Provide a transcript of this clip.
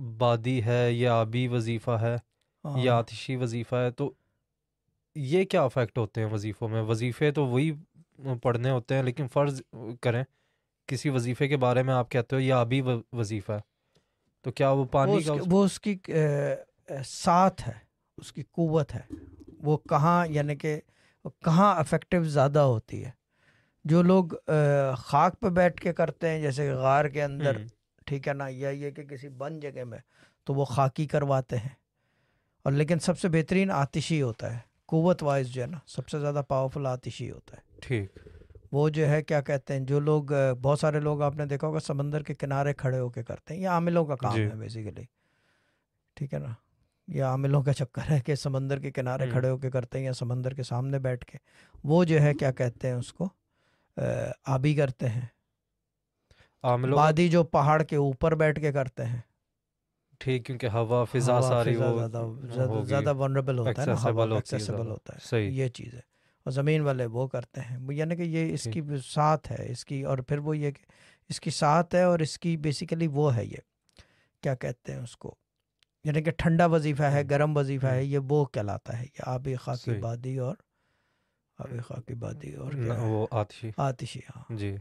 बादी है या आबी वजीफ़ा है हाँ। या आतिशी वजीफ़ा है तो ये क्या अफेक्ट होते हैं वजीफ़ों में वजीफ़े तो वही पढ़ने होते हैं लेकिन फ़र्ज़ करें किसी वजीफ़े के बारे में आप कहते हो या आबी वजीफ़ा है तो क्या वो पानी वो उसकी, का उस... वो उसकी साथ है उसकी कुत है वो कहाँ यानी कि कहाँ अफेक्टिव ज़्यादा होती है जो लोग खाक पे बैठ के करते हैं जैसे गार के अंदर हम्म। ठीक है ना या ये कि किसी बंद जगह में तो वो खाकी करवाते हैं और लेकिन सबसे बेहतरीन आतिशी होता है कुत वाइज जो है ना सबसे ज़्यादा पावरफुल आतिशी होता है ठीक वो जो है क्या कहते हैं जो लोग बहुत सारे लोग आपने देखा होगा समंदर के किनारे खड़े होके करते हैं ये आमिलों का काम है बेसिकली ठीक है ना ये आमिलों का चक्कर है कि समंदर के किनारे हम्म। खड़े होके करते हैं या समंदर के सामने बैठ के वो जो है क्या कहते हैं उसको आबी करते हैं हम लोग वादी जो पहाड़ के ऊपर बैठ के करते हैं ठीक क्योंकि हवा फिजा सारी ज्यादा वनरेबल होता है ना हवा एक्सेसिबल होता है ये चीज़ है और ज़मीन वाले वो करते हैं यानी कि ये इसकी साथ है इसकी और फिर वो ये इसकी साथ है और इसकी बेसिकली वो है ये क्या कहते हैं उसको यानी कि ठंडा वजीफ़ा है हम्म। गर्म वजीफ़ा है हम्म। ये वो कहलाता है ये आबी खाकी बादी और आबी खाकी बादी और वो आतिशी आतिशी हाँ जी